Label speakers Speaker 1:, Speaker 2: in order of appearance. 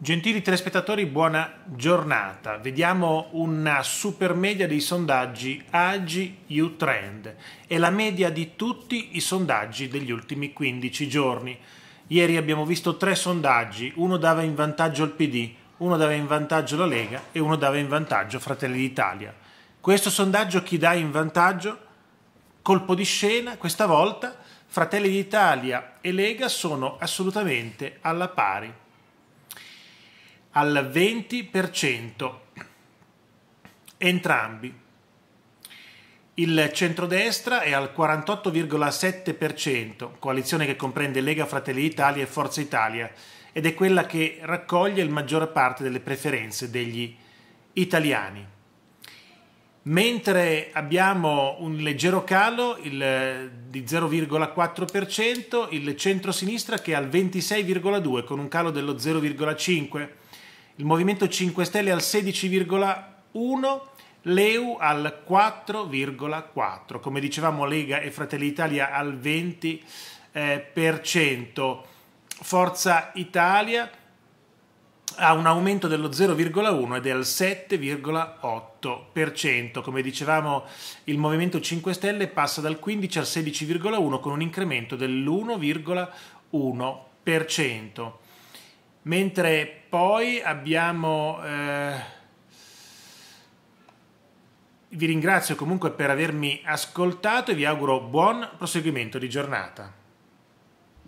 Speaker 1: Gentili telespettatori, buona giornata. Vediamo una super media dei sondaggi AGI U-Trend. È la media di tutti i sondaggi degli ultimi 15 giorni. Ieri abbiamo visto tre sondaggi, uno dava in vantaggio il PD, uno dava in vantaggio la Lega e uno dava in vantaggio Fratelli d'Italia. Questo sondaggio chi dà in vantaggio? Colpo di scena, questa volta Fratelli d'Italia e Lega sono assolutamente alla pari al 20%, entrambi. Il centrodestra è al 48,7%, coalizione che comprende Lega Fratelli Italia e Forza Italia, ed è quella che raccoglie la maggior parte delle preferenze degli italiani. Mentre abbiamo un leggero calo il, di 0,4%, il centrosinistra che è al 26,2% con un calo dello 0,5% il Movimento 5 Stelle al 16,1%, l'EU al 4,4%, come dicevamo Lega e Fratelli Italia al 20%, eh, Forza Italia ha un aumento dello 0,1 ed è al 7,8%. Come dicevamo, il Movimento 5 Stelle passa dal 15 al 16,1 con un incremento dell'1,1%. Mentre poi abbiamo... Eh, vi ringrazio comunque per avermi ascoltato e vi auguro buon proseguimento di giornata.